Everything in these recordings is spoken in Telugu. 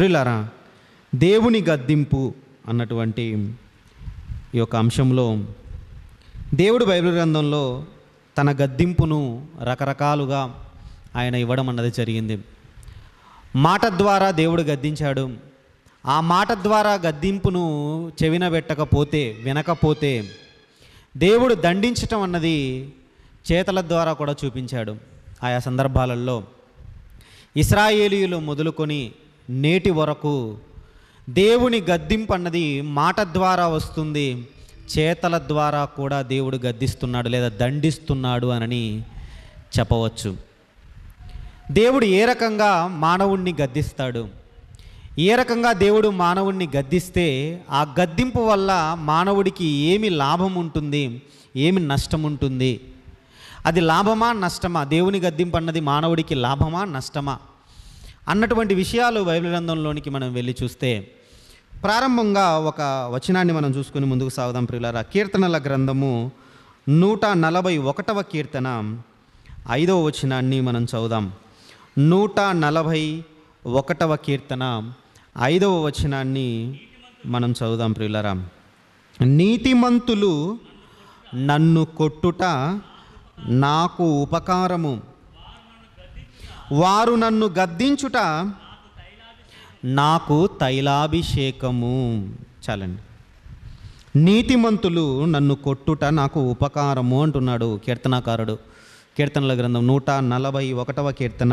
ప్రిలరా దేవుని గద్దింపు అన్నటువంటి ఈ యొక్క అంశంలో దేవుడు బైబిల్ గ్రంథంలో తన గద్దింపును రకరకాలుగా ఆయన ఇవ్వడం అన్నది జరిగింది మాట ద్వారా దేవుడు గద్దించాడు ఆ మాట ద్వారా గద్దింపును చెవిన పెట్టకపోతే వినకపోతే దేవుడు దండించటం అన్నది చేతల ద్వారా కూడా చూపించాడు ఆయా సందర్భాలలో ఇస్రాయేలీలు మొదలుకొని నేటి వరకు దేవుని గద్దింపు అన్నది మాట ద్వారా వస్తుంది చేతల ద్వారా కూడా దేవుడు గద్దిస్తున్నాడు లేదా దండిస్తున్నాడు అనని చెప్పవచ్చు దేవుడు ఏ రకంగా మానవుణ్ణి గద్దిస్తాడు ఏ రకంగా దేవుడు మానవుణ్ణి గద్దిస్తే ఆ గద్దింపు వల్ల మానవుడికి ఏమి లాభం ఉంటుంది ఏమి నష్టం ఉంటుంది అది లాభమా నష్టమా దేవుని గద్దింపు అన్నది మానవుడికి లాభమా నష్టమా అన్నటువంటి విషయాలు బైబిల్ గ్రంథంలోనికి మనం వెళ్ళి చూస్తే ప్రారంభంగా ఒక వచనాన్ని మనం చూసుకుని ముందుకు సాగుదాం ప్రియులారా కీర్తనల గ్రంథము నూట నలభై ఒకటవ కీర్తన ఐదవ వచనాన్ని మనం చదువుదాం నూట నలభై ఒకటవ కీర్తన ఐదవ వచనాన్ని మనం చదువుదాం ప్రియులరా నీతిమంతులు నన్ను కొట్టుట నాకు ఉపకారము వారు నన్ను గద్దించుట నాకు తైలాభిషేకము చాలండి నీతిమంతులు నన్ను కొట్టుట నాకు ఉపకారము అంటున్నాడు కీర్తనాకారుడు కీర్తనల గ్రంథం నూట నలభై ఒకటవ కీర్తన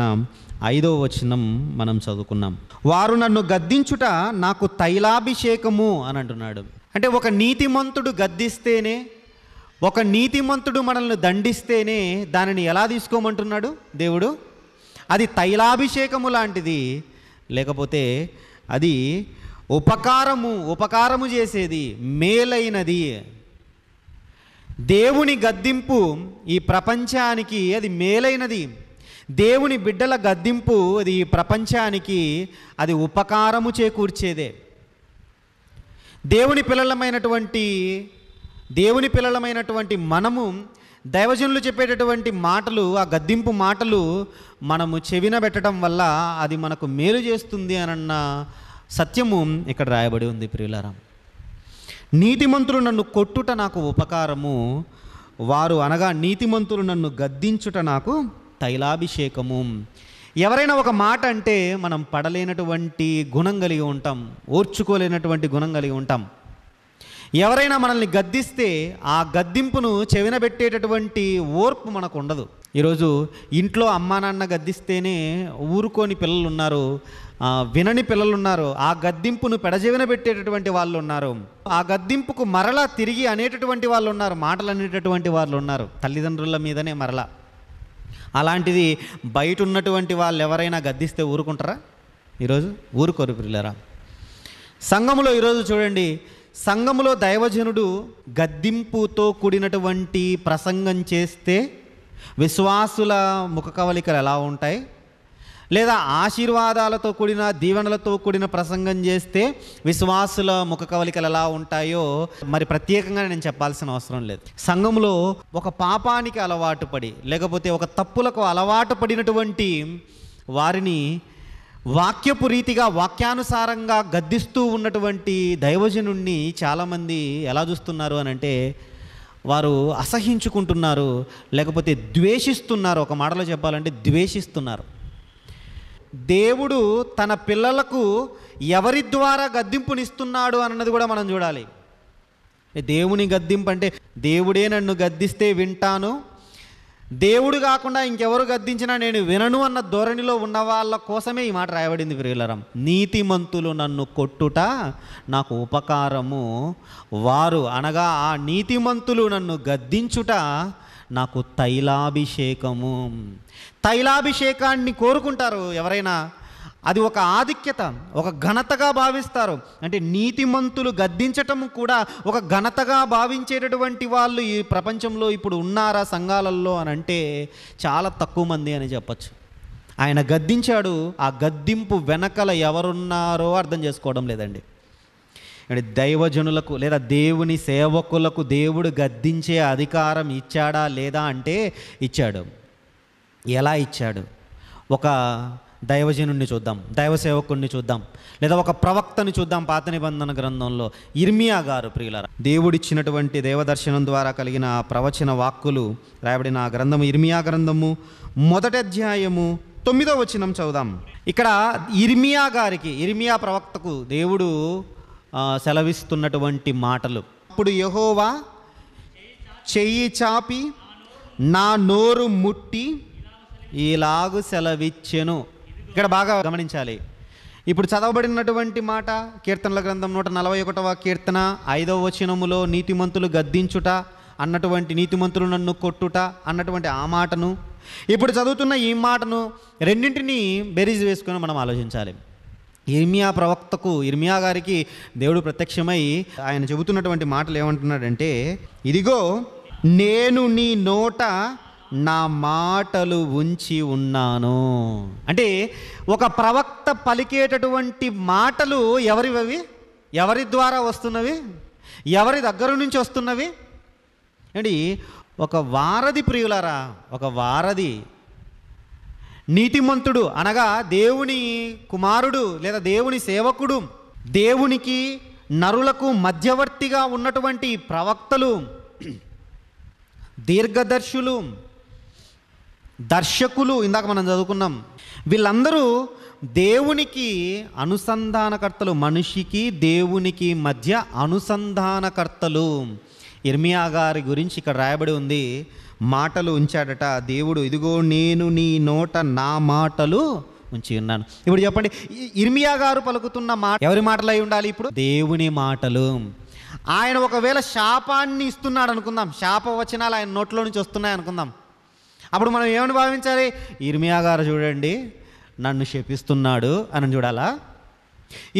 ఐదవ వచనం మనం చదువుకున్నాం వారు నన్ను గద్దించుట నాకు తైలాభిషేకము అని అంటున్నాడు అంటే ఒక నీతిమంతుడు గద్దిస్తేనే ఒక నీతిమంతుడు మనల్ని దండిస్తేనే దానిని ఎలా తీసుకోమంటున్నాడు దేవుడు అది తైలాభిషేకము లాంటిది లేకపోతే అది ఉపకారము ఉపకారము చేసేది మేలైనది దేవుని గద్దింపు ఈ ప్రపంచానికి అది మేలైనది దేవుని బిడ్డల గద్దింపు అది ఈ ప్రపంచానికి అది ఉపకారము చేకూర్చేదే దేవుని పిల్లలమైనటువంటి దేవుని పిల్లలమైనటువంటి మనము దైవజనులు చెప్పేటటువంటి మాటలు ఆ గద్దింపు మాటలు మనము చెవిన పెట్టడం వల్ల అది మనకు మేలు చేస్తుంది అనన్న సత్యము ఇక్కడ రాయబడి ఉంది ప్రియులారా నీతిమంతులు నన్ను కొట్టుట నాకు ఉపకారము వారు అనగా నీతిమంతులు నన్ను గద్దించుట నాకు తైలాభిషేకము ఎవరైనా ఒక మాట అంటే మనం పడలేనటువంటి గుణం కలిగి ఉంటాం ఓర్చుకోలేనటువంటి గుణం కలిగి ఉంటాం ఎవరైనా మనల్ని గద్దిస్తే ఆ గద్దింపును చెవిన పెట్టేటటువంటి ఓర్పు మనకు ఉండదు ఈరోజు ఇంట్లో అమ్మా నాన్న గద్దిస్తేనే ఊరుకోని పిల్లలు ఉన్నారు వినని పిల్లలు ఉన్నారు ఆ గద్దింపును పెడజీవిన పెట్టేటటువంటి వాళ్ళు ఉన్నారు ఆ గద్దింపుకు మరలా తిరిగి అనేటటువంటి వాళ్ళు ఉన్నారు మాటలు అనేటటువంటి వాళ్ళు ఉన్నారు తల్లిదండ్రుల మీదనే మరలా అలాంటిది బయట ఉన్నటువంటి వాళ్ళు ఎవరైనా గద్దిస్తే ఊరుకుంటారా ఈరోజు ఊరుకోరు పిల్లరా సంఘంలో ఈరోజు చూడండి సంఘములో దైవజనుడు గద్దింపుతో కూడినటువంటి ప్రసంగం చేస్తే విశ్వాసుల ముఖ కవలికలు ఎలా ఉంటాయి లేదా ఆశీర్వాదాలతో కూడిన దీవెనలతో కూడిన ప్రసంగం చేస్తే విశ్వాసుల ముఖ కవలికలు ఎలా ఉంటాయో మరి ప్రత్యేకంగా నేను చెప్పాల్సిన అవసరం లేదు సంఘంలో ఒక పాపానికి అలవాటు పడి లేకపోతే ఒక తప్పులకు అలవాటు పడినటువంటి వారిని వాక్యపు రీతిగా వాక్యానుసారంగా గద్దిస్తూ ఉన్నటువంటి దైవజనుణ్ణి చాలామంది ఎలా చూస్తున్నారు అని అంటే వారు అసహించుకుంటున్నారు లేకపోతే ద్వేషిస్తున్నారు ఒక మాటలో చెప్పాలంటే ద్వేషిస్తున్నారు దేవుడు తన పిల్లలకు ఎవరి ద్వారా గద్దింపునిస్తున్నాడు అన్నది కూడా మనం చూడాలి దేవుని గద్దింపు అంటే దేవుడే నన్ను గద్దిస్తే వింటాను దేవుడు కాకుండా ఇంకెవరు గద్దించినా నేను వినను అన్న ధోరణిలో ఉన్న వాళ్ళ కోసమే ఈ మాట రాయబడింది ప్రియులరం నీతిమంతులు నన్ను కొట్టుట నాకు ఉపకారము వారు అనగా ఆ నీతిమంతులు నన్ను గద్దించుట నాకు తైలాభిషేకము తైలాభిషేకాన్ని కోరుకుంటారు ఎవరైనా అది ఒక ఆధిక్యత ఒక ఘనతగా భావిస్తారు అంటే నీతిమంతులు గద్దించటం కూడా ఒక ఘనతగా భావించేటటువంటి వాళ్ళు ఈ ప్రపంచంలో ఇప్పుడు ఉన్నారా సంఘాలలో అని అంటే చాలా తక్కువ మంది అని చెప్పచ్చు ఆయన గద్దించాడు ఆ గద్దింపు వెనకల ఎవరున్నారో అర్థం చేసుకోవడం లేదండి అంటే దైవజనులకు లేదా దేవుని సేవకులకు దేవుడు గద్దించే అధికారం ఇచ్చాడా లేదా అంటే ఇచ్చాడు ఎలా ఇచ్చాడు ఒక దైవజనుణ్ణి చూద్దాం దైవ సేవకుణ్ణి చూద్దాం లేదా ఒక ప్రవక్తని చూద్దాం పాత నిబంధన గ్రంథంలో ఇర్మియా గారు ప్రియుల దేవుడిచ్చినటువంటి దేవదర్శనం ద్వారా కలిగిన ప్రవచన వాక్కులు రాయబడిన ఆ గ్రంథము ఇర్మియా గ్రంథము మొదటి అధ్యాయము తొమ్మిదో వచనం చదుదాం ఇక్కడ ఇర్మియా గారికి ఇర్మియా ప్రవక్తకు దేవుడు సెలవిస్తున్నటువంటి మాటలు అప్పుడు యహోవా చెయ్యి చాపి నా నోరు ముట్టి ఇలాగు సెలవిచ్చెను ఇక్కడ బాగా గమనించాలి ఇప్పుడు చదవబడినటువంటి మాట కీర్తనల గ్రంథం నూట నలభై ఒకటవ కీర్తన ఐదవ వచనములో నీతిమంతులు గద్దించుట అన్నటువంటి నీతిమంతులు నన్ను కొట్టుట అన్నటువంటి ఆ మాటను ఇప్పుడు చదువుతున్న ఈ మాటను రెండింటినీ బెరీజ్ వేసుకొని మనం ఆలోచించాలి ఇర్మియా ప్రవక్తకు ఇర్మియా గారికి దేవుడు ప్రత్యక్షమై ఆయన చెబుతున్నటువంటి మాటలు ఏమంటున్నాడంటే ఇదిగో నేను నీ నోట నా మాటలు ఉంచి ఉన్నాను అంటే ఒక ప్రవక్త పలికేటటువంటి మాటలు ఎవరివవి ఎవరి ద్వారా వస్తున్నవి ఎవరి దగ్గర నుంచి వస్తున్నవి అండి ఒక వారధి ప్రియులారా ఒక వారధి నీతిమంతుడు అనగా దేవుని కుమారుడు లేదా దేవుని సేవకుడు దేవునికి నరులకు మధ్యవర్తిగా ఉన్నటువంటి ప్రవక్తలు దీర్ఘదర్శులు దర్శకులు ఇందాక మనం చదువుకున్నాం వీళ్ళందరూ దేవునికి అనుసంధానకర్తలు మనిషికి దేవునికి మధ్య అనుసంధానకర్తలు ఇర్మియా గారి గురించి ఇక్కడ రాయబడి ఉంది మాటలు ఉంచాడట దేవుడు ఇదిగో నేను నీ నోట నా మాటలు ఉంచి ఉన్నాను ఇప్పుడు చెప్పండి ఇర్మియా గారు పలుకుతున్న మాట ఎవరి మాటలు అయి ఉండాలి ఇప్పుడు దేవుని మాటలు ఆయన ఒకవేళ శాపాన్ని ఇస్తున్నాడు అనుకుందాం శాప వచనాలు ఆయన నోట్లో నుంచి వస్తున్నాయి అనుకుందాం అప్పుడు మనం ఏమని భావించాలి ఇర్మియా గారు చూడండి నన్ను శపిస్తున్నాడు అని చూడాలా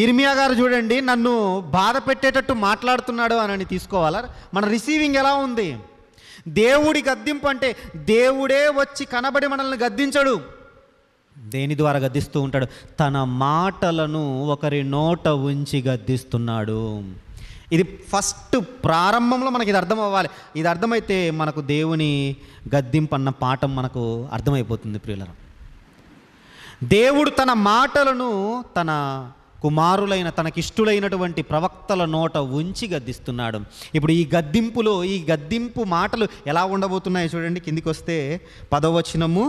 ఇర్మియా గారు చూడండి నన్ను బాధ పెట్టేటట్టు మాట్లాడుతున్నాడు అని తీసుకోవాలా మన రిసీవింగ్ ఎలా ఉంది దేవుడి గద్దింపు అంటే దేవుడే వచ్చి కనబడి మనల్ని గద్దించడు దేని ద్వారా గద్దిస్తూ ఉంటాడు తన మాటలను ఒకరి నోట ఉంచి గద్దిస్తున్నాడు ఇది ఫస్ట్ ప్రారంభంలో మనకి ఇది అర్థం అవ్వాలి ఇది అర్థమైతే మనకు దేవుని గద్దింపు అన్న పాఠం మనకు అర్థమైపోతుంది ప్రియులరం దేవుడు తన మాటలను తన కుమారులైన తనకిష్టులైనటువంటి ప్రవక్తల నోట ఉంచి గద్దిస్తున్నాడు ఇప్పుడు ఈ గద్దింపులో ఈ గద్దింపు మాటలు ఎలా ఉండబోతున్నాయో చూడండి కిందికి వస్తే పదవచనము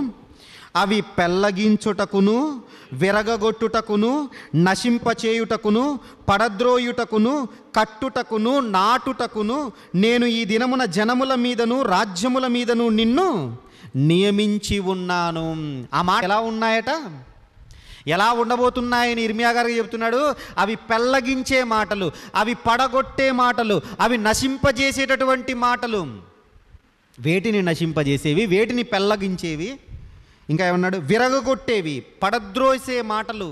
అవి పెల్లగించుటకును విరగగొట్టుటకును నశింపచేయుటకును పడద్రోయుటకును కట్టుటకును నాటుటకును నేను ఈ దినమున జనముల మీదను రాజ్యముల మీదను నిన్ను నియమించి ఉన్నాను ఆ మాట ఎలా ఉన్నాయట ఎలా ఉండబోతున్నాయని ఇర్మియా గారికి చెప్తున్నాడు అవి పెల్లగించే మాటలు అవి పడగొట్టే మాటలు అవి నశింపజేసేటటువంటి మాటలు వేటిని నశింపజేసేవి వేటిని పెల్లగించేవి ఇంకా ఏమన్నాడు విరగగొట్టేవి పడద్రోసే మాటలు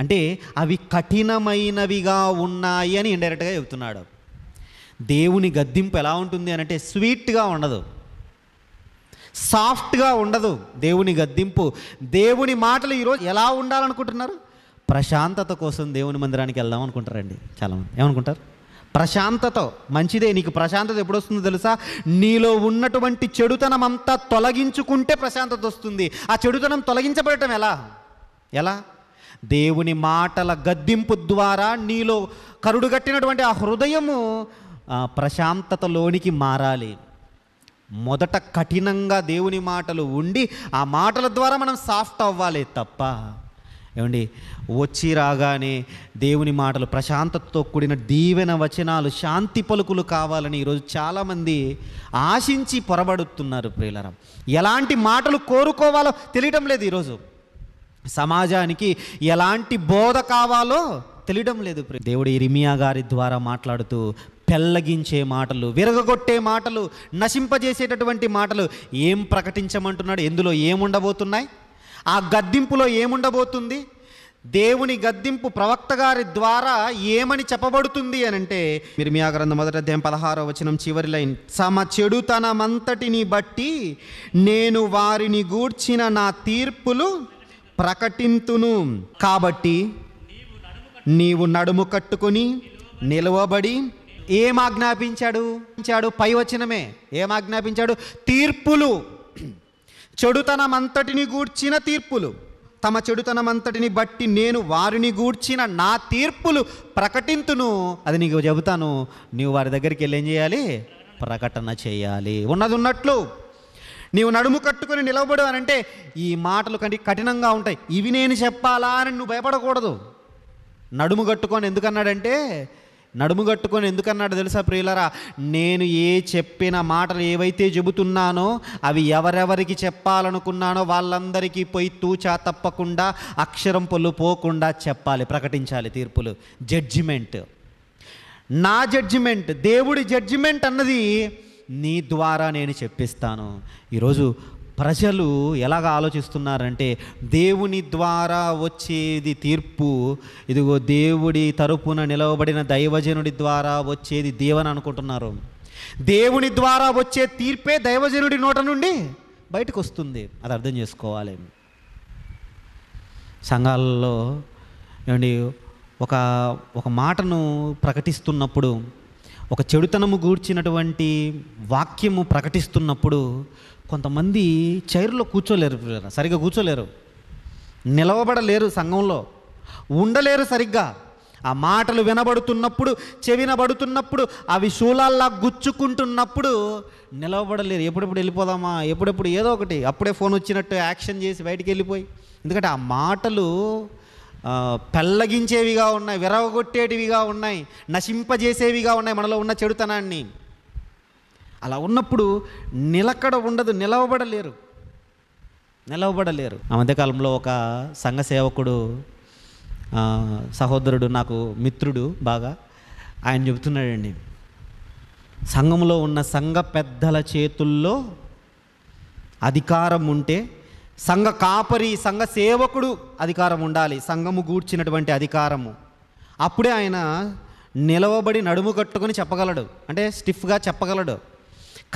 అంటే అవి కఠినమైనవిగా ఉన్నాయి అని ఇండైరెక్ట్గా చెబుతున్నాడు దేవుని గద్దింపు ఎలా ఉంటుంది అని అంటే స్వీట్గా ఉండదు సాఫ్ట్గా ఉండదు దేవుని గద్దింపు దేవుని మాటలు ఈరోజు ఎలా ఉండాలనుకుంటున్నారు ప్రశాంతత కోసం దేవుని మందిరానికి వెళ్దాం అనుకుంటారండి చాలా ఏమనుకుంటారు ప్రశాంతత మంచిదే నీకు ప్రశాంతత ఎప్పుడు వస్తుందో తెలుసా నీలో ఉన్నటువంటి చెడుతనం అంతా తొలగించుకుంటే ప్రశాంతత వస్తుంది ఆ చెడుతనం తొలగించబడటం ఎలా ఎలా దేవుని మాటల గద్దింపు ద్వారా నీలో కరుడుగట్టినటువంటి ఆ హృదయము ప్రశాంతతలోనికి మారాలి మొదట కఠినంగా దేవుని మాటలు ఉండి ఆ మాటల ద్వారా మనం సాఫ్ట్ అవ్వాలి తప్ప ఏమండి వచ్చి రాగానే దేవుని మాటలు ప్రశాంతతతో కూడిన దీవెన వచనాలు శాంతి పలుకులు కావాలని ఈరోజు చాలామంది ఆశించి పొరబడుతున్నారు ప్రియులరం ఎలాంటి మాటలు కోరుకోవాలో తెలియటం లేదు ఈరోజు సమాజానికి ఎలాంటి బోధ కావాలో తెలియడం లేదు దేవుడు ఇరిమియా గారి ద్వారా మాట్లాడుతూ పెల్లగించే మాటలు విరగగొట్టే మాటలు నశింపజేసేటటువంటి మాటలు ఏం ప్రకటించమంటున్నాడు ఎందులో ఏముండబోతున్నాయి ఆ గద్దింపులో ఏముండబోతుంది దేవుని గద్దింపు ప్రవక్త గారి ద్వారా ఏమని చెప్పబడుతుంది అని అంటే మిర్మియా గ్రంథం మొదటి అధ్యాయం పదహారో వచనం చివరి లైన్ సమ చెడుతనమంతటిని బట్టి నేను వారిని గూర్చిన నా తీర్పులు ప్రకటింతును కాబట్టి నీవు నడుము కట్టుకుని నిలవబడి ఏం ఆజ్ఞాపించాడు పై వచనమే ఏం ఆజ్ఞాపించాడు తీర్పులు చెడుతనమంతటిని గూర్చిన తీర్పులు తమ చెడుతనమంతటిని బట్టి నేను వారిని గూర్చిన నా తీర్పులు ప్రకటింతును అది నీకు చెబుతాను నీవు వారి దగ్గరికి వెళ్ళి ఏం చేయాలి ప్రకటన చేయాలి ఉన్నది ఉన్నట్లు నీవు నడుము కట్టుకుని నిలబడు అని అంటే ఈ మాటలు కంటే కఠినంగా ఉంటాయి ఇవి నేను చెప్పాలా అని నువ్వు భయపడకూడదు నడుము కట్టుకొని ఎందుకన్నాడంటే నడుము కట్టుకొని ఎందుకన్నాడు తెలుసా ప్రియులరా నేను ఏ చెప్పిన మాటలు ఏవైతే చెబుతున్నానో అవి ఎవరెవరికి చెప్పాలనుకున్నానో వాళ్ళందరికీ పోయి తూచా తప్పకుండా అక్షరం పొల్లు పోకుండా చెప్పాలి ప్రకటించాలి తీర్పులు జడ్జిమెంట్ నా జడ్జిమెంట్ దేవుడి జడ్జిమెంట్ అన్నది నీ ద్వారా నేను చెప్పిస్తాను ఈరోజు ప్రజలు ఎలాగ ఆలోచిస్తున్నారంటే దేవుని ద్వారా వచ్చేది తీర్పు ఇదిగో దేవుడి తరపున నిలవబడిన దైవజనుడి ద్వారా వచ్చేది దేవని అనుకుంటున్నారు దేవుని ద్వారా వచ్చే తీర్పే దైవజనుడి నోట నుండి బయటకు వస్తుంది అది అర్థం చేసుకోవాలి సంఘాలలో ఏమండి ఒక ఒక మాటను ప్రకటిస్తున్నప్పుడు ఒక చెడుతనము గూర్చినటువంటి వాక్యము ప్రకటిస్తున్నప్పుడు కొంతమంది చైర్లో కూర్చోలేరు సరిగ్గా కూర్చోలేరు నిలవబడలేరు సంఘంలో ఉండలేరు సరిగ్గా ఆ మాటలు వినబడుతున్నప్పుడు చెవినబడుతున్నప్పుడు అవి శూలాల్లా గుచ్చుకుంటున్నప్పుడు నిలవబడలేరు ఎప్పుడెప్పుడు వెళ్ళిపోదామా ఎప్పుడెప్పుడు ఏదో ఒకటి అప్పుడే ఫోన్ వచ్చినట్టు యాక్షన్ చేసి బయటికి వెళ్ళిపోయి ఎందుకంటే ఆ మాటలు పెల్లగించేవిగా ఉన్నాయి విరవగొట్టేటివిగా ఉన్నాయి నశింపజేసేవిగా ఉన్నాయి మనలో ఉన్న చెడుతనాన్ని అలా ఉన్నప్పుడు నిలకడ ఉండదు నిలవబడలేరు నిలవబడలేరు ఆ మధ్యకాలంలో ఒక సంఘ సేవకుడు సహోదరుడు నాకు మిత్రుడు బాగా ఆయన చెబుతున్నాడండి సంఘంలో ఉన్న సంఘ పెద్దల చేతుల్లో అధికారం ఉంటే సంఘ కాపరి సంఘ సేవకుడు అధికారం ఉండాలి సంఘము గూడ్చినటువంటి అధికారము అప్పుడే ఆయన నిలవబడి నడుము కట్టుకొని చెప్పగలడు అంటే స్టిఫ్గా చెప్పగలడు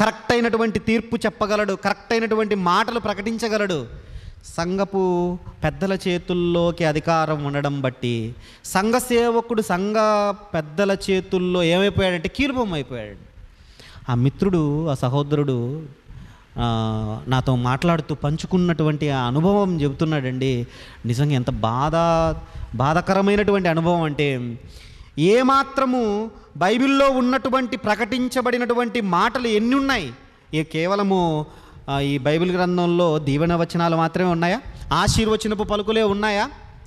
కరెక్ట్ అయినటువంటి తీర్పు చెప్పగలడు కరెక్ట్ అయినటువంటి మాటలు ప్రకటించగలడు సంఘపు పెద్దల చేతుల్లోకి అధికారం ఉండడం బట్టి సంఘ సేవకుడు సంఘ పెద్దల చేతుల్లో ఏమైపోయాడంటే కీలుబొమ్మ అయిపోయాడు ఆ మిత్రుడు ఆ సహోదరుడు నాతో మాట్లాడుతూ పంచుకున్నటువంటి ఆ అనుభవం చెబుతున్నాడండి నిజంగా ఎంత బాధ బాధకరమైనటువంటి అనుభవం అంటే ఏమాత్రము బైబిల్లో ఉన్నటువంటి ప్రకటించబడినటువంటి మాటలు ఎన్ని ఉన్నాయి ఏ కేవలము ఈ బైబిల్ గ్రంథంలో దీవెన వచనాలు మాత్రమే ఉన్నాయా ఆశీర్వచనపు పలుకులే ఉన్నాయా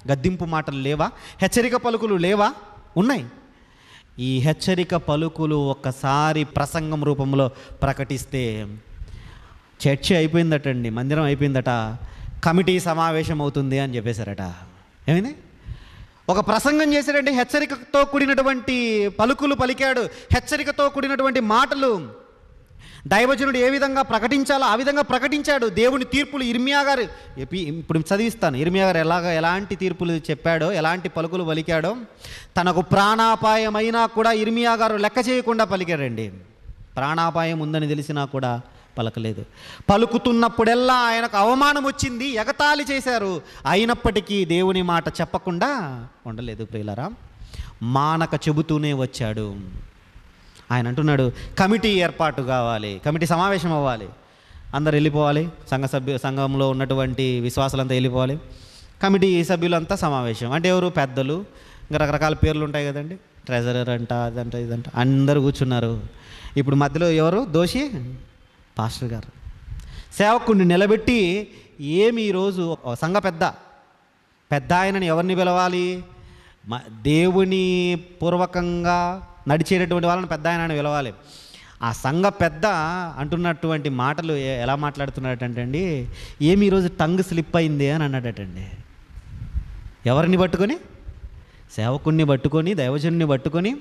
గద్దింపు మాటలు లేవా హెచ్చరిక పలుకులు లేవా ఉన్నాయి ఈ హెచ్చరిక పలుకులు ఒక్కసారి ప్రసంగం రూపంలో ప్రకటిస్తే చర్చ అయిపోయిందటండి మందిరం అయిపోయిందట కమిటీ సమావేశం అవుతుంది అని చెప్పేశారట ఏమైంది ఒక ప్రసంగం చేశాడంటే హెచ్చరికతో కూడినటువంటి పలుకులు పలికాడు హెచ్చరికతో కూడినటువంటి మాటలు దైవజనుడు ఏ విధంగా ప్రకటించాలో ఆ విధంగా ప్రకటించాడు దేవుని తీర్పులు ఇర్మియా గారు ఇప్పుడు చదివిస్తాను ఇర్మియా గారు ఎలాగ ఎలాంటి తీర్పులు చెప్పాడో ఎలాంటి పలుకులు పలికాడో తనకు ప్రాణాపాయమైనా కూడా ఇర్మియా గారు లెక్క చేయకుండా పలికాడండి ప్రాణాపాయం ఉందని తెలిసినా కూడా పలకలేదు పలుకుతున్నప్పుడెల్లా ఆయనకు అవమానం వచ్చింది ఎగతాళి చేశారు అయినప్పటికీ దేవుని మాట చెప్పకుండా ఉండలేదు ప్రియులరా మానక చెబుతూనే వచ్చాడు ఆయన అంటున్నాడు కమిటీ ఏర్పాటు కావాలి కమిటీ సమావేశం అవ్వాలి అందరు వెళ్ళిపోవాలి సంఘ సభ్యు సంఘంలో ఉన్నటువంటి విశ్వాసాలంతా వెళ్ళిపోవాలి కమిటీ సభ్యులంతా సమావేశం అంటే ఎవరు పెద్దలు ఇంకా రకరకాల పేర్లు ఉంటాయి కదండి ట్రెజరర్ అంట అదంట ఇదంట అందరు కూర్చున్నారు ఇప్పుడు మధ్యలో ఎవరు దోషి పాస్టర్ గారు సేవకుడిని నిలబెట్టి ఏమి ఈరోజు సంఘ పెద్ద పెద్ద ఆయనని ఎవరిని పిలవాలి దేవుని పూర్వకంగా నడిచేటటువంటి వాళ్ళని పెద్ద ఆయన పిలవాలి ఆ సంఘ పెద్ద అంటున్నటువంటి మాటలు ఎలా మాట్లాడుతున్నాడటండి ఏమి ఈరోజు టంగ్ స్లిప్ అయింది అని అన్నాడటండి ఎవరిని పట్టుకొని సేవకుణ్ణి పట్టుకొని దైవజనుని పట్టుకొని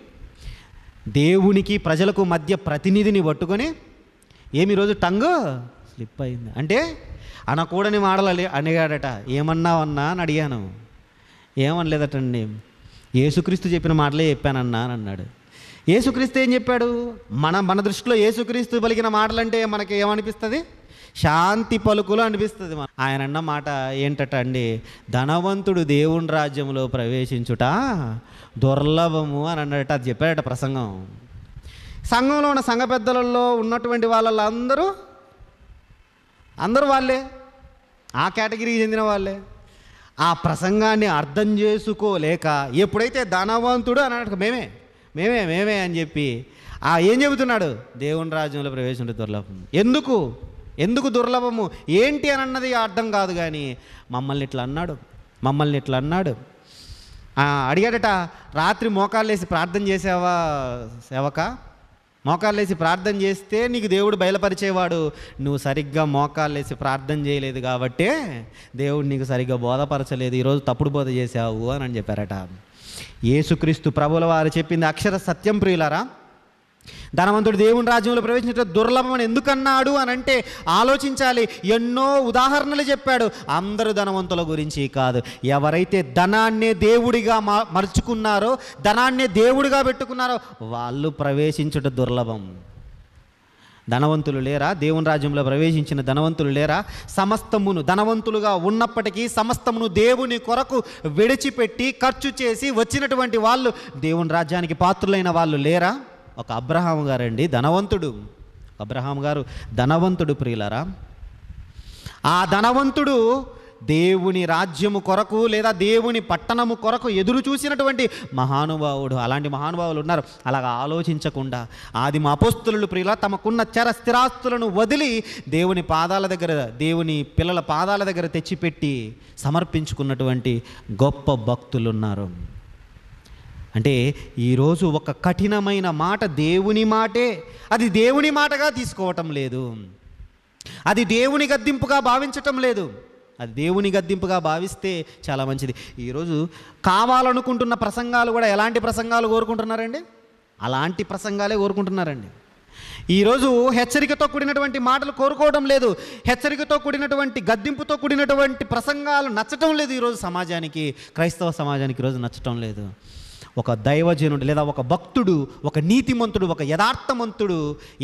దేవునికి ప్రజలకు మధ్య ప్రతినిధిని పట్టుకొని ఏమి ఈరోజు టంగ్ స్లిప్ అయింది అంటే అనకూడని మాటలు అడిగాడట ఏమన్నావన్నా అని అడిగాను ఏమనలేదటండి యేసుక్రీస్తు చెప్పిన మాటలే చెప్పానన్నా అని అన్నాడు యేసుక్రీస్తు ఏం చెప్పాడు మన మన దృష్టిలో యేసుక్రీస్తు పలికిన మాటలంటే మనకి ఏమనిపిస్తుంది శాంతి పలుకులు అనిపిస్తుంది మన ఆయన అన్న మాట ఏంటట అండి ధనవంతుడు దేవుని రాజ్యంలో ప్రవేశించుట దుర్లభము అని అన్నట అది చెప్పాడట ప్రసంగం సంఘంలో ఉన్న సంఘ పెద్దలలో ఉన్నటువంటి వాళ్ళ అందరూ అందరూ వాళ్ళే ఆ కేటగిరీకి చెందిన వాళ్ళే ఆ ప్రసంగాన్ని అర్థం చేసుకోలేక ఎప్పుడైతే ధనవంతుడు అని మేమే మేమే మేమే అని చెప్పి ఆ ఏం చెబుతున్నాడు దేవుని రాజ్యంలో ప్రవేశం దుర్లభం ఎందుకు ఎందుకు దుర్లభము ఏంటి అని అన్నది అర్థం కాదు కానీ మమ్మల్ని ఇట్లా అన్నాడు మమ్మల్ని ఇట్లా అన్నాడు అడిగాడట రాత్రి మోకాళ్ళేసి ప్రార్థన చేసావా సేవక మోకాళ్ళేసి ప్రార్థన చేస్తే నీకు దేవుడు బయలుపరిచేవాడు నువ్వు సరిగ్గా మోకాళ్ళేసి ప్రార్థన చేయలేదు కాబట్టే దేవుడు నీకు సరిగ్గా బోధపరచలేదు ఈరోజు తప్పుడు బోధ చేసావు అని అని చెప్పారట యేసుక్రీస్తు ప్రభుల వారు చెప్పింది అక్షర సత్యం ప్రియులరా ధనవంతుడు దేవుని రాజ్యంలో ప్రవేశించడం దుర్లభమని ఎందుకన్నాడు అని అంటే ఆలోచించాలి ఎన్నో ఉదాహరణలు చెప్పాడు అందరూ ధనవంతుల గురించి కాదు ఎవరైతే ధనాన్నే దేవుడిగా మరుచుకున్నారో ధనాన్నే దేవుడిగా పెట్టుకున్నారో వాళ్ళు ప్రవేశించుట దుర్లభం ధనవంతులు లేరా దేవుని రాజ్యంలో ప్రవేశించిన ధనవంతులు లేరా సమస్తమును ధనవంతులుగా ఉన్నప్పటికీ సమస్తమును దేవుని కొరకు విడిచిపెట్టి ఖర్చు చేసి వచ్చినటువంటి వాళ్ళు దేవుని రాజ్యానికి పాత్రులైన వాళ్ళు లేరా ఒక అబ్రహాం గారండి ధనవంతుడు అబ్రహాం గారు ధనవంతుడు ప్రియులరా ఆ ధనవంతుడు దేవుని రాజ్యము కొరకు లేదా దేవుని పట్టణము కొరకు ఎదురు చూసినటువంటి మహానుభావుడు అలాంటి మహానుభావులు ఉన్నారు అలాగా ఆలోచించకుండా ఆది మా అపస్తులు ప్రియుల తమకున్న చర స్థిరాస్తులను వదిలి దేవుని పాదాల దగ్గర దేవుని పిల్లల పాదాల దగ్గర తెచ్చిపెట్టి సమర్పించుకున్నటువంటి గొప్ప భక్తులు ఉన్నారు అంటే ఈరోజు ఒక కఠినమైన మాట దేవుని మాటే అది దేవుని మాటగా తీసుకోవటం లేదు అది దేవుని గద్దింపుగా భావించటం లేదు అది దేవుని గద్దింపుగా భావిస్తే చాలా మంచిది ఈరోజు కావాలనుకుంటున్న ప్రసంగాలు కూడా ఎలాంటి ప్రసంగాలు కోరుకుంటున్నారండి అలాంటి ప్రసంగాలే కోరుకుంటున్నారండి ఈరోజు హెచ్చరికతో కూడినటువంటి మాటలు కోరుకోవడం లేదు హెచ్చరికతో కూడినటువంటి గద్దింపుతో కూడినటువంటి ప్రసంగాలు నచ్చటం లేదు ఈరోజు సమాజానికి క్రైస్తవ సమాజానికి ఈరోజు నచ్చటం లేదు ఒక దైవజనుడు లేదా ఒక భక్తుడు ఒక నీతిమంతుడు ఒక యథార్థమంతుడు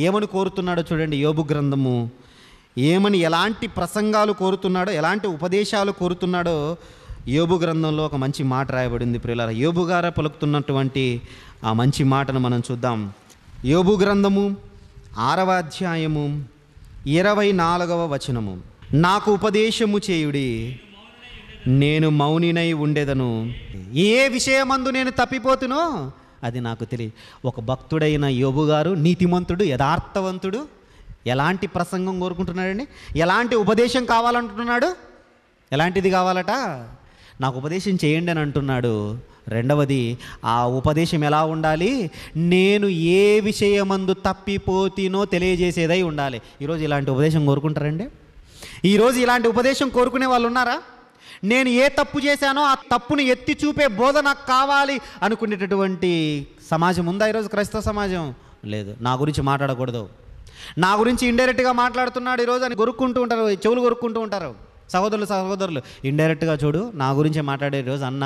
ఏమని కోరుతున్నాడో చూడండి యోగు గ్రంథము ఏమని ఎలాంటి ప్రసంగాలు కోరుతున్నాడో ఎలాంటి ఉపదేశాలు కోరుతున్నాడో యోబు గ్రంథంలో ఒక మంచి మాట రాయబడింది ప్రియుల యోబు గారు పలుకుతున్నటువంటి ఆ మంచి మాటను మనం చూద్దాం యోబు గ్రంథము ఆరవ అధ్యాయము ఇరవై నాలుగవ వచనము నాకు ఉపదేశము చేయుడి నేను మౌనినై ఉండేదను ఏ విషయమందు నేను తప్పిపోతునో అది నాకు తెలియ ఒక భక్తుడైన యోబు నీతిమంతుడు యథార్థవంతుడు ఎలాంటి ప్రసంగం కోరుకుంటున్నాడండి ఎలాంటి ఉపదేశం కావాలంటున్నాడు ఎలాంటిది కావాలట నాకు ఉపదేశం చేయండి అని అంటున్నాడు రెండవది ఆ ఉపదేశం ఎలా ఉండాలి నేను ఏ విషయమందు తప్పిపోతినో తెలియజేసేదై ఉండాలి ఈరోజు ఇలాంటి ఉపదేశం కోరుకుంటారండి ఈరోజు ఇలాంటి ఉపదేశం కోరుకునే వాళ్ళు ఉన్నారా నేను ఏ తప్పు చేశానో ఆ తప్పుని ఎత్తి చూపే బోధ నాకు కావాలి అనుకునేటటువంటి సమాజం ఉందా ఈరోజు క్రైస్తవ సమాజం లేదు నా గురించి మాట్లాడకూడదు నా గురించి ఇండైరెక్ట్గా మాట్లాడుతున్నాడు ఈరోజు అని కొరుక్కుంటూ ఉంటారు చెవులు కొరుక్కుంటూ ఉంటారు సహోదరులు సహోదరులు ఇండైరెక్ట్గా చూడు నా గురించి మాట్లాడే రోజు అన్న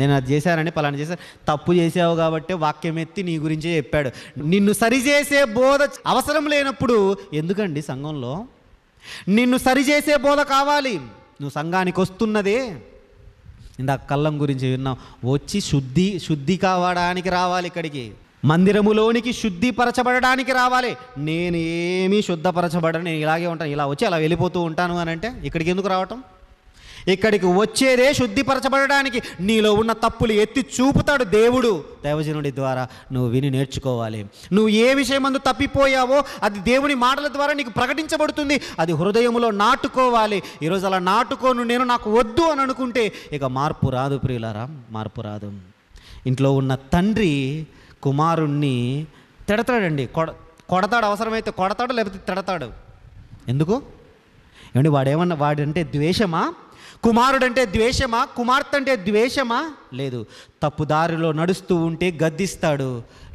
నేను అది చేశానని పలానా చేశాను తప్పు చేసావు కాబట్టి వాక్యం ఎత్తి నీ గురించే చెప్పాడు నిన్ను సరిచేసే బోధ అవసరం లేనప్పుడు ఎందుకండి సంఘంలో నిన్ను సరిచేసే బోధ కావాలి నువ్వు సంఘానికి వస్తున్నదే ఇందాక కళ్ళం గురించి విన్నాం వచ్చి శుద్ధి శుద్ధి కావడానికి రావాలి ఇక్కడికి మందిరములోనికి శుద్ధిపరచబడడానికి రావాలి నేను ఏమీ శుద్ధపరచబడను నేను ఇలాగే ఉంటాను ఇలా వచ్చి అలా వెళ్ళిపోతూ ఉంటాను అని అంటే ఇక్కడికి ఎందుకు రావటం ఇక్కడికి వచ్చేదే శుద్ధిపరచబడడానికి నీలో ఉన్న తప్పులు ఎత్తి చూపుతాడు దేవుడు దైవజనుడి ద్వారా నువ్వు విని నేర్చుకోవాలి నువ్వు ఏ విషయమందు తప్పిపోయావో అది దేవుని మాటల ద్వారా నీకు ప్రకటించబడుతుంది అది హృదయంలో నాటుకోవాలి ఈరోజు అలా నాటుకోను నేను నాకు వద్దు అని అనుకుంటే ఇక మార్పు రాదు ప్రియులారా మార్పు రాదు ఇంట్లో ఉన్న తండ్రి కుమారుణ్ణి తిడతాడండి కొడ కొడతాడు అవసరమైతే కొడతాడు లేకపోతే తిడతాడు ఎందుకు ఏమండి వాడేమన్నా వాడంటే ద్వేషమా కుమారుడంటే ద్వేషమా కుమార్తె అంటే ద్వేషమా లేదు తప్పుదారిలో నడుస్తూ ఉంటే గద్దిస్తాడు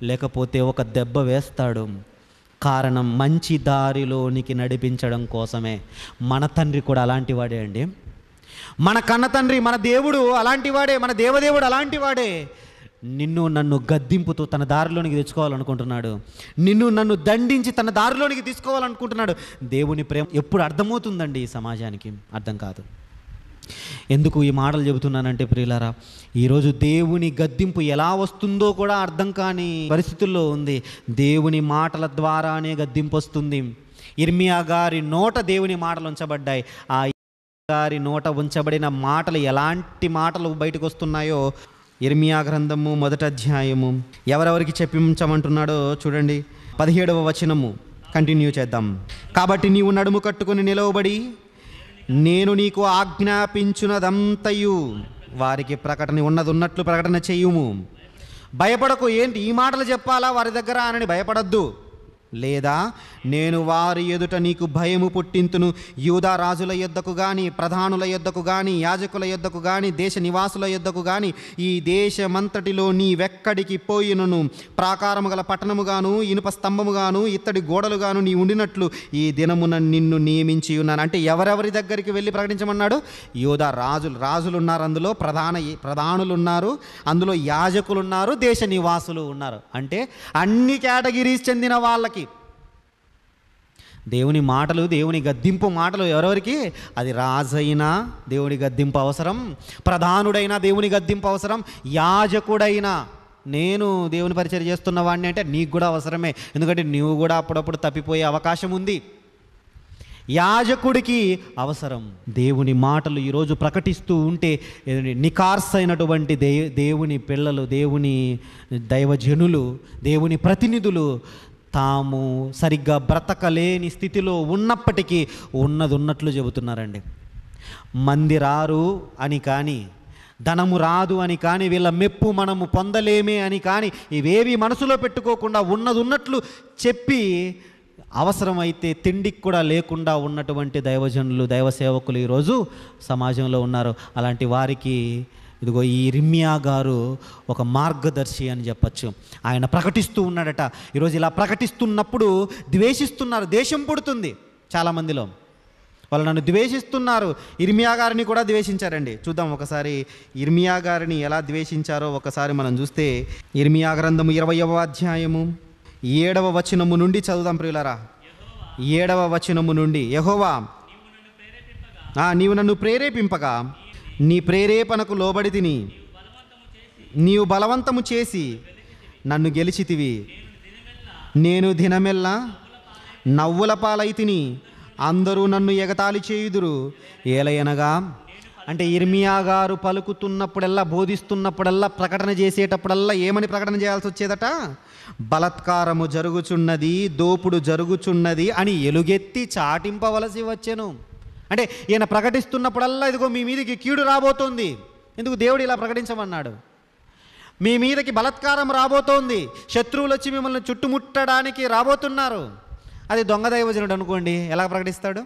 లేకపోతే ఒక దెబ్బ వేస్తాడు కారణం మంచి దారిలోనికి నడిపించడం కోసమే మన తండ్రి కూడా అలాంటి వాడే అండి మన కన్న తండ్రి మన దేవుడు అలాంటి వాడే మన దేవదేవుడు అలాంటి వాడే నిన్ను నన్ను గద్దింపుతూ తన దారిలోనికి తెచ్చుకోవాలనుకుంటున్నాడు నిన్ను నన్ను దండించి తన దారిలోనికి తీసుకోవాలనుకుంటున్నాడు దేవుని ప్రేమ ఎప్పుడు అర్థమవుతుందండి ఈ సమాజానికి అర్థం కాదు ఎందుకు ఈ మాటలు చెబుతున్నానంటే ప్రియులారా ఈరోజు దేవుని గద్దింపు ఎలా వస్తుందో కూడా అర్థం కాని పరిస్థితుల్లో ఉంది దేవుని మాటల ద్వారానే గద్దింపు వస్తుంది ఇర్మియా గారి నోట దేవుని మాటలు ఉంచబడ్డాయి ఆ గారి నోట ఉంచబడిన మాటలు ఎలాంటి మాటలు బయటకు వస్తున్నాయో ఇర్మియా గ్రంథము మొదట అధ్యాయము ఎవరెవరికి చెప్పించమంటున్నాడో చూడండి పదిహేడవ వచనము కంటిన్యూ చేద్దాం కాబట్టి నీవు నడుము కట్టుకుని నిలవబడి నేను నీకు ఆజ్ఞాపించున్నదంతయు వారికి ప్రకటన ఉన్నది ఉన్నట్లు ప్రకటన చేయుము భయపడకు ఏంటి ఈ మాటలు చెప్పాలా వారి దగ్గర అనని భయపడద్దు లేదా నేను వారి ఎదుట నీకు భయము పుట్టింతును రాజుల యొద్దకు కానీ ప్రధానుల యొద్దకు కానీ యాజకుల యొద్దకు కానీ దేశ నివాసుల యొద్దకు కానీ ఈ దేశమంతటిలో నీ వెక్కడికి పోయినను ప్రాకారము గల పట్టణముగాను ఇనుప స్తంభముగాను ఇత్తడి గోడలుగాను నీ ఉండినట్లు ఈ దినమున నిన్ను నియమించి ఉన్నాను అంటే ఎవరెవరి దగ్గరికి వెళ్ళి ప్రకటించమన్నాడు యూదా రాజులు రాజులు ఉన్నారు అందులో ప్రధాన ప్రధానులు ఉన్నారు అందులో యాజకులు ఉన్నారు దేశ నివాసులు ఉన్నారు అంటే అన్ని కేటగిరీస్ చెందిన వాళ్ళకి దేవుని మాటలు దేవుని గద్దింపు మాటలు ఎవరెవరికి అది రాజైనా దేవుని గద్దింపు అవసరం ప్రధానుడైన దేవుని గద్దింపు అవసరం యాజకుడైనా నేను దేవుని పరిచయం చేస్తున్న వాడిని అంటే నీకు కూడా అవసరమే ఎందుకంటే నువ్వు కూడా అప్పుడప్పుడు తప్పిపోయే అవకాశం ఉంది యాజకుడికి అవసరం దేవుని మాటలు ఈరోజు ప్రకటిస్తూ ఉంటే నికార్స్ అయినటువంటి దే దేవుని పిల్లలు దేవుని దైవజనులు దేవుని ప్రతినిధులు తాము సరిగ్గా బ్రతకలేని స్థితిలో ఉన్నప్పటికీ ఉన్నది ఉన్నట్లు చెబుతున్నారండి మంది రారు అని కానీ ధనము రాదు అని కానీ వీళ్ళ మెప్పు మనము పొందలేమే అని కానీ ఇవేవి మనసులో పెట్టుకోకుండా ఉన్నది ఉన్నట్లు చెప్పి అవసరమైతే తిండికి కూడా లేకుండా ఉన్నటువంటి దైవజనులు దైవ సేవకులు ఈరోజు సమాజంలో ఉన్నారు అలాంటి వారికి ఇదిగో ఈ రిమ్యా గారు ఒక మార్గదర్శి అని చెప్పచ్చు ఆయన ప్రకటిస్తూ ఉన్నాడట ఈరోజు ఇలా ప్రకటిస్తున్నప్పుడు ద్వేషిస్తున్నారు దేశం పుడుతుంది చాలామందిలో వాళ్ళు నన్ను ద్వేషిస్తున్నారు ఇర్మియా గారిని కూడా ద్వేషించారండి చూద్దాం ఒకసారి ఇర్మియా గారిని ఎలా ద్వేషించారో ఒకసారి మనం చూస్తే ఇర్మియా గ్రంథము ఇరవయవ అధ్యాయము ఏడవ వచనము నుండి చదువుదాం ప్రియులరా ఏడవ వచనము నుండి యహోవా నీవు నన్ను ప్రేరేపింపగా నీ ప్రేరేపణకు లోబడి తిని నీవు బలవంతము చేసి నన్ను గెలిచితివి నేను దినమెల్లా నవ్వుల పాలై తిని అందరూ నన్ను ఎగతాళి చేయుదురు ఏలయనగా అంటే ఇర్మియా గారు పలుకుతున్నప్పుడల్లా బోధిస్తున్నప్పుడల్లా ప్రకటన చేసేటప్పుడల్లా ఏమని ప్రకటన చేయాల్సి వచ్చేదట బలత్కారము జరుగుచున్నది దోపుడు జరుగుచున్నది అని ఎలుగెత్తి చాటింపవలసి వచ్చెను అంటే ఈయన ప్రకటిస్తున్నప్పుడల్లా ఇదిగో మీ మీదకి కీడు రాబోతోంది ఎందుకు దేవుడు ఇలా ప్రకటించమన్నాడు మీ మీదకి బలత్కారం రాబోతోంది శత్రువులు వచ్చి మిమ్మల్ని చుట్టుముట్టడానికి రాబోతున్నారు అది దొంగ దైవజనుడు అనుకోండి ఎలా ప్రకటిస్తాడు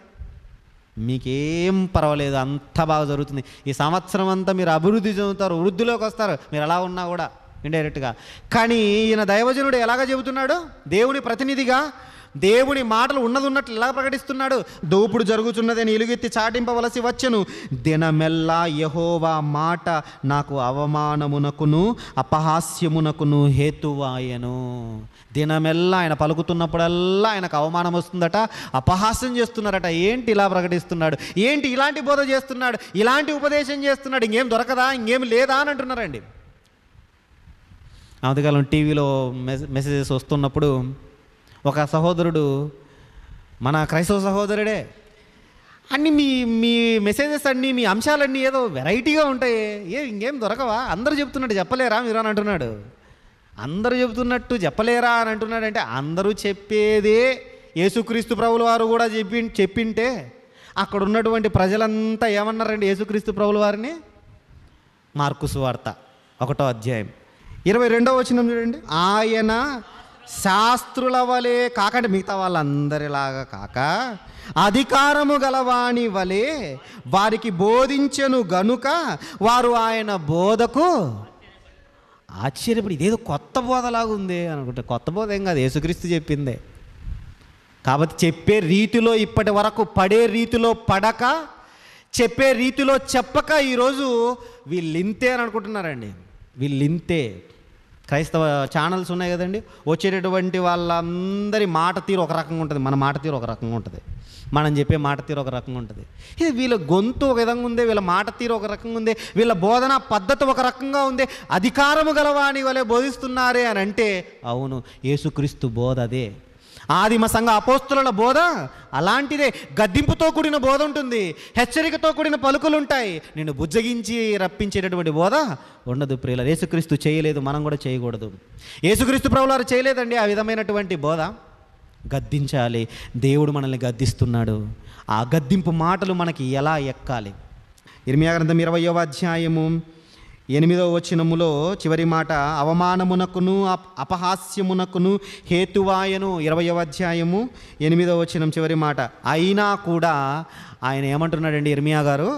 మీకేం పర్వాలేదు అంత బాగా జరుగుతుంది ఈ సంవత్సరం అంతా మీరు అభివృద్ధి చెందుతారు వృద్ధిలోకి వస్తారు మీరు ఎలా ఉన్నా కూడా ఇండైరెక్ట్గా కానీ ఈయన దైవజనుడు ఎలాగ చెబుతున్నాడు దేవుని ప్రతినిధిగా దేవుని మాటలు ఉన్నది ఉన్నట్లు ఇలా ప్రకటిస్తున్నాడు దోపుడు జరుగుతున్నదని ఇలుగెత్తి చాటింపవలసి వచ్చను దినమెల్లా యహోవా మాట నాకు అవమానమునకును అపహాస్యమునకును హేతువాయను దినమెల్లా ఆయన పలుకుతున్నప్పుడల్లా ఆయనకు అవమానం వస్తుందట అపహాస్యం చేస్తున్నారట ఏంటి ఇలా ప్రకటిస్తున్నాడు ఏంటి ఇలాంటి బోధ చేస్తున్నాడు ఇలాంటి ఉపదేశం చేస్తున్నాడు ఇంకేం దొరకదా ఇంకేం లేదా అని అంటున్నారండి అంతకాలం టీవీలో మెసేజెస్ వస్తున్నప్పుడు ఒక సహోదరుడు మన క్రైస్తవ సహోదరుడే అన్ని మీ మీ మెసేజెస్ అన్ని మీ అంశాలన్నీ ఏదో వెరైటీగా ఉంటాయి ఏ ఇంకేం దొరకవా అందరు చెప్తున్నట్టు చెప్పలేరా మీరు అని అంటున్నాడు అందరూ చెబుతున్నట్టు చెప్పలేరా అని అంటున్నాడంటే అందరూ చెప్పేదే యేసుక్రీస్తు ప్రభుల వారు కూడా చెప్పి చెప్పింటే అక్కడ ఉన్నటువంటి ప్రజలంతా ఏమన్నారండి యేసుక్రీస్తు ప్రభుల వారిని మార్కుసు వార్త ఒకటో అధ్యాయం ఇరవై రెండో వచనం చూడండి ఆయన శాస్త్రుల వలె కాకండి మిగతా వాళ్ళందరిలాగా కాక అధికారము గలవాణి వలె వారికి బోధించెను గనుక వారు ఆయన బోధకు ఆశ్చర్యపడి ఇదేదో కొత్త బోధలాగా ఉంది అనుకుంటే కొత్త బోధ ఏం కాదు యేసుక్రీస్తు చెప్పిందే కాబట్టి చెప్పే రీతిలో ఇప్పటి వరకు పడే రీతిలో పడక చెప్పే రీతిలో చెప్పక ఈరోజు వీళ్ళింతే అని అనుకుంటున్నారండి వీళ్ళింతే క్రైస్తవ ఛానల్స్ ఉన్నాయి కదండి వచ్చేటటువంటి వాళ్ళందరి మాట తీరు ఒక రకంగా ఉంటుంది మన మాట తీరు ఒక రకంగా ఉంటుంది మనం చెప్పే మాట తీరు ఒక రకంగా ఉంటుంది ఇది వీళ్ళ గొంతు ఒక విధంగా ఉంది వీళ్ళ మాట తీరు ఒక రకంగా ఉంది వీళ్ళ బోధనా పద్ధతి ఒక రకంగా ఉంది అధికారము గలవాణి వలె బోధిస్తున్నారే అని అంటే అవును యేసుక్రీస్తు బోధ అదే ఆదిమ సంఘ అపోస్తుల బోధ అలాంటిదే గద్దింపుతో కూడిన బోధ ఉంటుంది హెచ్చరికతో కూడిన పలుకులు ఉంటాయి నిన్ను బుజ్జగించి రప్పించేటటువంటి బోధ ఉండదు ప్రియుల యేసుక్రీస్తు చేయలేదు మనం కూడా చేయకూడదు యేసుక్రీస్తు ప్రభులారు చేయలేదండి ఆ విధమైనటువంటి బోధ గద్దించాలి దేవుడు మనల్ని గద్దిస్తున్నాడు ఆ గద్దింపు మాటలు మనకి ఎలా ఎక్కాలి ఇరిమియా గ్రంథం ఇరవయో అధ్యాయము ఎనిమిదవ వచనములో చివరి మాట అవమానమునకును అపహాస్యమునకును హేతువాయను ఇరవయవ అధ్యాయము ఎనిమిదవ వచనం చివరి మాట అయినా కూడా ఆయన ఏమంటున్నాడండి ఇర్మియా గారు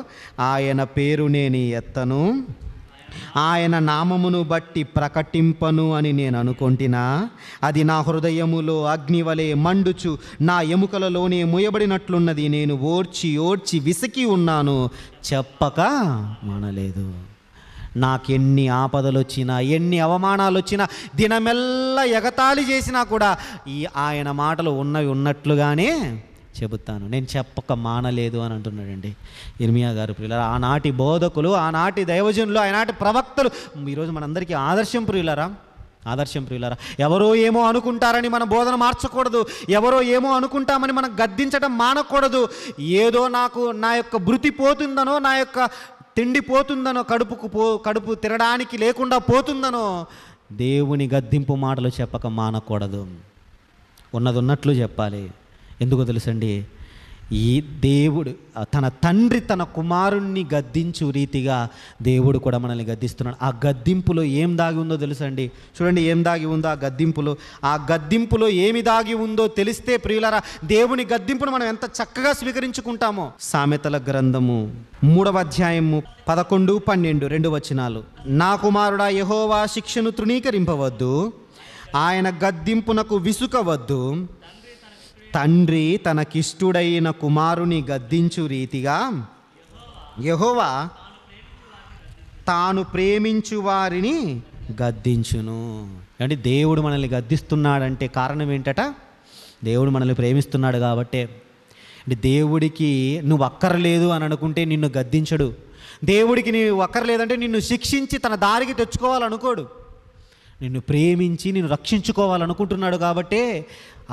ఆయన పేరు నేను ఎత్తను ఆయన నామమును బట్టి ప్రకటింపను అని నేను అనుకుంటున్నా అది నా హృదయములో అగ్నివలే మండుచు నా ఎముకలలోనే ముయబడినట్లున్నది నేను ఓర్చి ఓర్చి విసికి ఉన్నాను చెప్పక మనలేదు నాకు ఎన్ని ఆపదలు వచ్చినా ఎన్ని అవమానాలు వచ్చినా దినమెల్ల ఎగతాళి చేసినా కూడా ఈ ఆయన మాటలు ఉన్నవి ఉన్నట్లుగానే చెబుతాను నేను చెప్పక మానలేదు అని అంటున్నాడండి ఇర్మియా గారు ప్రియులరా ఆనాటి బోధకులు ఆనాటి దైవజనులు ఆనాటి ప్రవక్తలు ఈరోజు మనందరికీ ఆదర్శం ప్రియులరా ఆదర్శం ప్రియులరా ఎవరో ఏమో అనుకుంటారని మన బోధన మార్చకూడదు ఎవరో ఏమో అనుకుంటామని మనం గద్దించడం మానకూడదు ఏదో నాకు నా యొక్క భృతి పోతుందనో నా యొక్క తిండి పోతుందనో కడుపుకు పో కడుపు తినడానికి లేకుండా పోతుందనో దేవుని గద్దింపు మాటలు చెప్పక మానకూడదు ఉన్నది ఉన్నట్లు చెప్పాలి ఎందుకు తెలుసండి ఈ దేవుడు తన తండ్రి తన కుమారుణ్ణి గద్దించు రీతిగా దేవుడు కూడా మనల్ని గద్దిస్తున్నాడు ఆ గద్దింపులో ఏం దాగి ఉందో తెలుసండి చూడండి ఏం దాగి ఉందో ఆ గద్దింపులో ఆ గద్దింపులో ఏమి దాగి ఉందో తెలిస్తే ప్రియులరా దేవుని గద్దింపును మనం ఎంత చక్కగా స్వీకరించుకుంటామో సామెతల గ్రంథము మూడవ అధ్యాయము పదకొండు పన్నెండు రెండు వచనాలు నా కుమారుడా యహోవా శిక్షను తృణీకరింపవద్దు ఆయన గద్దింపునకు విసుకవద్దు తండ్రి తనకిష్టుడైన కుమారుని గద్దించు రీతిగా యహోవా తాను ప్రేమించు వారిని గద్దించును అంటే దేవుడు మనల్ని గద్దిస్తున్నాడంటే కారణం ఏంటట దేవుడు మనల్ని ప్రేమిస్తున్నాడు కాబట్టే అంటే దేవుడికి నువ్వు అక్కర్లేదు అని అనుకుంటే నిన్ను గద్దించడు దేవుడికి నువ్వు ఒక్కర్లేదంటే నిన్ను శిక్షించి తన దారికి తెచ్చుకోవాలనుకోడు నిన్ను ప్రేమించి నిన్ను రక్షించుకోవాలనుకుంటున్నాడు కాబట్టే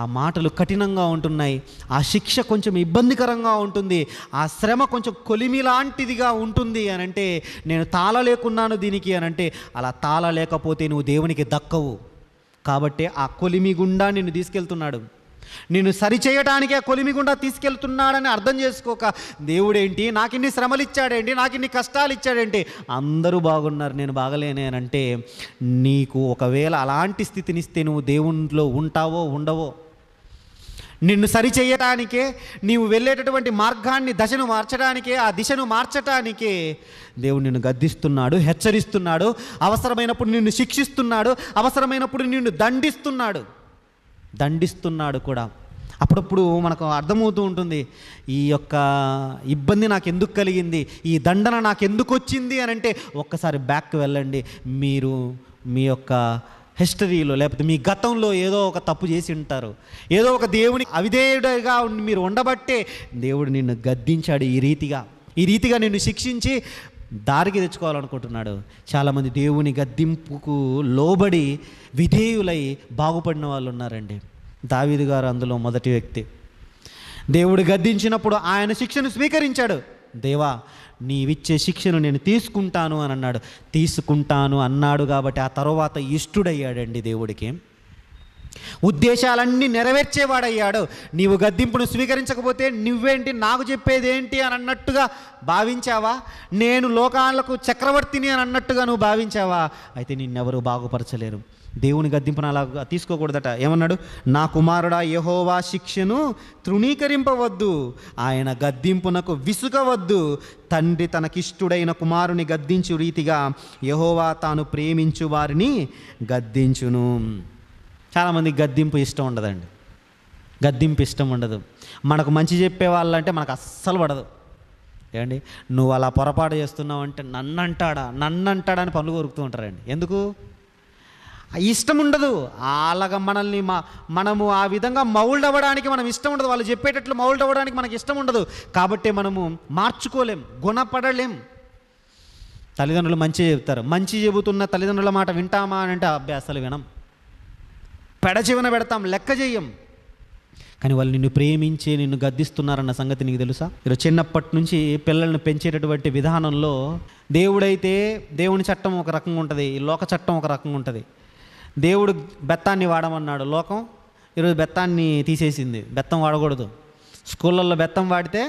ఆ మాటలు కఠినంగా ఉంటున్నాయి ఆ శిక్ష కొంచెం ఇబ్బందికరంగా ఉంటుంది ఆ శ్రమ కొంచెం కొలిమి లాంటిదిగా ఉంటుంది అని అంటే నేను తాళలేకున్నాను దీనికి అని అంటే అలా తాళలేకపోతే నువ్వు దేవునికి దక్కవు కాబట్టి ఆ కొలిమి గుండా నిన్ను తీసుకెళ్తున్నాడు నేను కొలిమి కొలిమిగుండా తీసుకెళ్తున్నాడని అర్థం చేసుకోక దేవుడేంటి నాకు ఇన్ని శ్రమలు ఇచ్చాడేంటి నాకు ఇన్ని కష్టాలు ఇచ్చాడేంటి అందరూ బాగున్నారు నేను అంటే నీకు ఒకవేళ అలాంటి స్థితినిస్తే నువ్వు దేవునిలో ఉంటావో ఉండవో నిన్ను సరిచేయటానికే నీవు వెళ్ళేటటువంటి మార్గాన్ని దశను మార్చడానికే ఆ దిశను మార్చటానికే దేవుడు నిన్ను గద్దిస్తున్నాడు హెచ్చరిస్తున్నాడు అవసరమైనప్పుడు నిన్ను శిక్షిస్తున్నాడు అవసరమైనప్పుడు నిన్ను దండిస్తున్నాడు దండిస్తున్నాడు కూడా అప్పుడప్పుడు మనకు అర్థమవుతూ ఉంటుంది ఈ యొక్క ఇబ్బంది నాకు ఎందుకు కలిగింది ఈ దండన నాకు ఎందుకు వచ్చింది అని అంటే ఒక్కసారి బ్యాక్ వెళ్ళండి మీరు మీ యొక్క హిస్టరీలో లేకపోతే మీ గతంలో ఏదో ఒక తప్పు చేసి ఉంటారు ఏదో ఒక దేవుని అవిధేయుడిగా మీరు ఉండబట్టే దేవుడు నిన్ను గద్దించాడు ఈ రీతిగా ఈ రీతిగా నిన్ను శిక్షించి దారికి తెచ్చుకోవాలనుకుంటున్నాడు చాలామంది దేవుని గద్దింపుకు లోబడి విధేయులై బాగుపడిన వాళ్ళు ఉన్నారండి దావీదు గారు అందులో మొదటి వ్యక్తి దేవుడు గద్దించినప్పుడు ఆయన శిక్షను స్వీకరించాడు దేవా నీవిచ్చే శిక్షను నేను తీసుకుంటాను అని అన్నాడు తీసుకుంటాను అన్నాడు కాబట్టి ఆ తర్వాత ఇష్టడయ్యాడండి దేవుడికి ఉద్దేశాలన్నీ నెరవేర్చేవాడయ్యాడు నీవు గద్దింపును స్వీకరించకపోతే నువ్వేంటి నాకు చెప్పేది ఏంటి అని అన్నట్టుగా భావించావా నేను లోకాలకు చక్రవర్తిని అని అన్నట్టుగా నువ్వు భావించావా అయితే నిన్నెవరూ బాగుపరచలేరు దేవుని గద్దింపును అలా తీసుకోకూడదట ఏమన్నాడు నా కుమారుడా యహోవా శిక్షను తృణీకరింపవద్దు ఆయన గద్దింపునకు విసుగవద్దు తండ్రి తనకిష్టుడైన కుమారుని గద్దించు రీతిగా యహోవా తాను ప్రేమించు వారిని గద్దించును చాలామంది గద్దింపు ఇష్టం ఉండదండి గద్దింపు ఇష్టం ఉండదు మనకు మంచి చెప్పే వాళ్ళంటే మనకు అస్సలు పడదు ఏమండి నువ్వు అలా పొరపాటు చేస్తున్నావు అంటే నన్ను అంటాడా నన్ను అంటాడా అని పనులు కొరుకుతూ ఉంటారండి ఎందుకు ఇష్టం ఉండదు అలాగ మనల్ని మా మనము ఆ విధంగా మౌల్డ్ అవ్వడానికి మనం ఇష్టం ఉండదు వాళ్ళు చెప్పేటట్లు మౌల్డ్ అవ్వడానికి మనకి ఇష్టం ఉండదు కాబట్టి మనము మార్చుకోలేం గుణపడలేం తల్లిదండ్రులు మంచి చెప్తారు మంచి చెబుతున్న తల్లిదండ్రుల మాట వింటామా అని అంటే అబ్బాయి అసలు వినం పెడచివన పెడతాం లెక్క చేయం కానీ వాళ్ళు నిన్ను ప్రేమించి నిన్ను గద్దిస్తున్నారన్న సంగతి నీకు తెలుసా మీరు చిన్నప్పటి నుంచి పిల్లల్ని పెంచేటటువంటి విధానంలో దేవుడైతే దేవుని చట్టం ఒక రకంగా ఉంటుంది లోక చట్టం ఒక రకంగా ఉంటుంది దేవుడు బెత్తాన్ని వాడమన్నాడు లోకం ఈరోజు బెత్తాన్ని తీసేసింది బెత్తం వాడకూడదు స్కూళ్ళల్లో బెత్తం వాడితే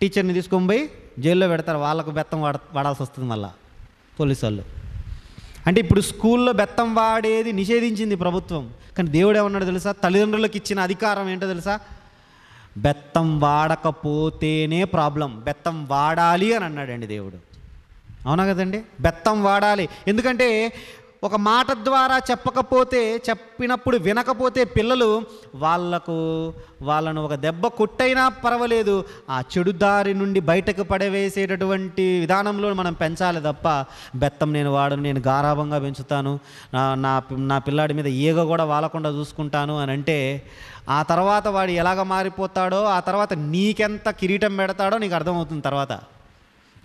టీచర్ని తీసుకొని పోయి జైల్లో పెడతారు వాళ్ళకు బెత్తం వాడ వాడాల్సి వస్తుంది మళ్ళీ పోలీసు వాళ్ళు అంటే ఇప్పుడు స్కూల్లో బెత్తం వాడేది నిషేధించింది ప్రభుత్వం కానీ దేవుడు ఏమన్నాడు తెలుసా తల్లిదండ్రులకు ఇచ్చిన అధికారం ఏంటో తెలుసా బెత్తం వాడకపోతేనే ప్రాబ్లం బెత్తం వాడాలి అని అన్నాడండి దేవుడు అవునా కదండి బెత్తం వాడాలి ఎందుకంటే ఒక మాట ద్వారా చెప్పకపోతే చెప్పినప్పుడు వినకపోతే పిల్లలు వాళ్లకు వాళ్ళను ఒక దెబ్బ కొట్టైనా పర్వాలేదు ఆ చెడు దారి నుండి బయటకు పడవేసేటటువంటి విధానంలో మనం పెంచాలి తప్ప బెత్తం నేను వాడను నేను గారాభంగా పెంచుతాను నా నా పిల్లాడి మీద ఈగ కూడా వాలకుండా చూసుకుంటాను అని అంటే ఆ తర్వాత వాడు ఎలాగ మారిపోతాడో ఆ తర్వాత నీకెంత కిరీటం పెడతాడో నీకు అర్థమవుతుంది తర్వాత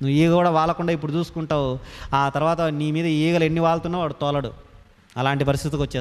నువ్వు ఈగ కూడా వాలకుండా ఇప్పుడు చూసుకుంటావు ఆ తర్వాత నీ మీద ఈగలు ఎన్ని వాళ్తున్నావు వాడు తోలడు అలాంటి పరిస్థితికి వచ్చేస్తావు